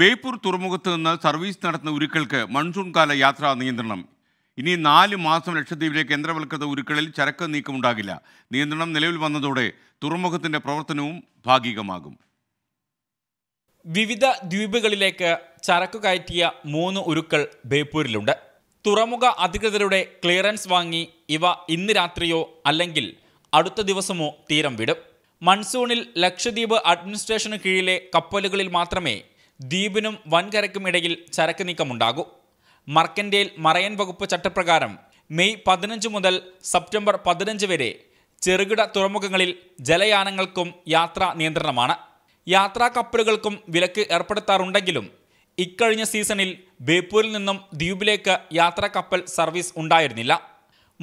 ബേപ്പൂർ തുറമുഖത്ത് നിന്ന് സർവീസ് നടത്തുന്ന ഉരുക്കൾക്ക് മൺസൂൺ കാല യാത്രാ നിയന്ത്രണം ഇനി നാല് മാസം ലക്ഷദ്വീപിലെ കേന്ദ്രവൽകൃത ഉരുക്കളിൽ ചരക്ക് നീക്കമുണ്ടാകില്ല നിയന്ത്രണം നിലവിൽ വന്നതോടെ തുറമുഖത്തിന്റെ പ്രവർത്തനവും ഭാഗികമാകും വിവിധ ദ്വീപുകളിലേക്ക് ചരക്ക് കയറ്റിയ മൂന്ന് ഉരുക്കൾ ബേപ്പൂരിലുണ്ട് തുറമുഖ അധികൃതരുടെ ക്ലിയറൻസ് വാങ്ങി ഇവ ഇന്ന് രാത്രിയോ അല്ലെങ്കിൽ അടുത്ത ദിവസമോ തീരം വിടും മൺസൂണിൽ ലക്ഷദ്വീപ് അഡ്മിനിസ്ട്രേഷന് കീഴിലെ കപ്പലുകളിൽ മാത്രമേ ദ്വീപിനും വൻകരയ്ക്കും ഇടയിൽ ചരക്ക് നീക്കമുണ്ടാകും മർക്കൻഡേൽ മറയൻ വകുപ്പ് ചട്ടപ്രകാരം മെയ് പതിനഞ്ച് മുതൽ സെപ്റ്റംബർ പതിനഞ്ച് വരെ ചെറുകിട തുറമുഖങ്ങളിൽ ജലയാനങ്ങൾക്കും യാത്രാ നിയന്ത്രണമാണ് യാത്രാ കപ്പലുകൾക്കും വിലക്ക് ഏർപ്പെടുത്താറുണ്ടെങ്കിലും ഇക്കഴിഞ്ഞ സീസണിൽ ബേപ്പൂരിൽ നിന്നും ദ്വീപിലേക്ക് യാത്രാ കപ്പൽ സർവീസ് ഉണ്ടായിരുന്നില്ല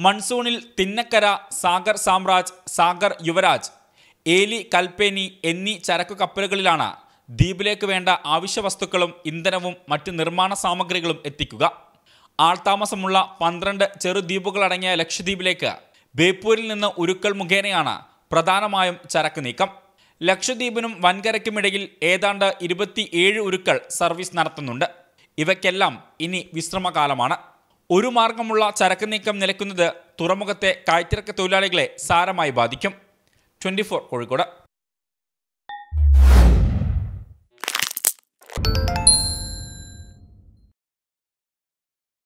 മൺസൂണിൽ തിന്നക്കര സാഗർ സാമ്രാജ് സാഗർ യുവരാജ് ഏലി കൽപ്പേനി എന്നീ ചരക്കു കപ്പലുകളിലാണ് ദ്വീപിലേക്ക് വേണ്ട ആവശ്യ വസ്തുക്കളും ഇന്ധനവും മറ്റ് നിർമ്മാണ സാമഗ്രികളും എത്തിക്കുക ആൾതാമസമുള്ള പന്ത്രണ്ട് ചെറുദ്വീപുകളടങ്ങിയ ലക്ഷദ്വീപിലേക്ക് ബേപ്പൂരിൽ നിന്ന് ഉരുക്കൾ മുഖേനയാണ് പ്രധാനമായും ചരക്ക് നീക്കം ലക്ഷദ്വീപിനും വൻകരയ്ക്കുമിടയിൽ ഏതാണ്ട് ഇരുപത്തിയേഴ് ഉരുക്കൾ സർവീസ് നടത്തുന്നുണ്ട് ഇവയ്ക്കെല്ലാം ഇനി വിശ്രമകാലമാണ് ഒരു മാർഗമുള്ള ചരക്ക് നീക്കം നിലക്കുന്നത് തുറമുഖത്തെ കായ്ത്തിറക്ക തൊഴിലാളികളെ സാരമായി ബാധിക്കും ട്വൻറ്റി കോഴിക്കോട്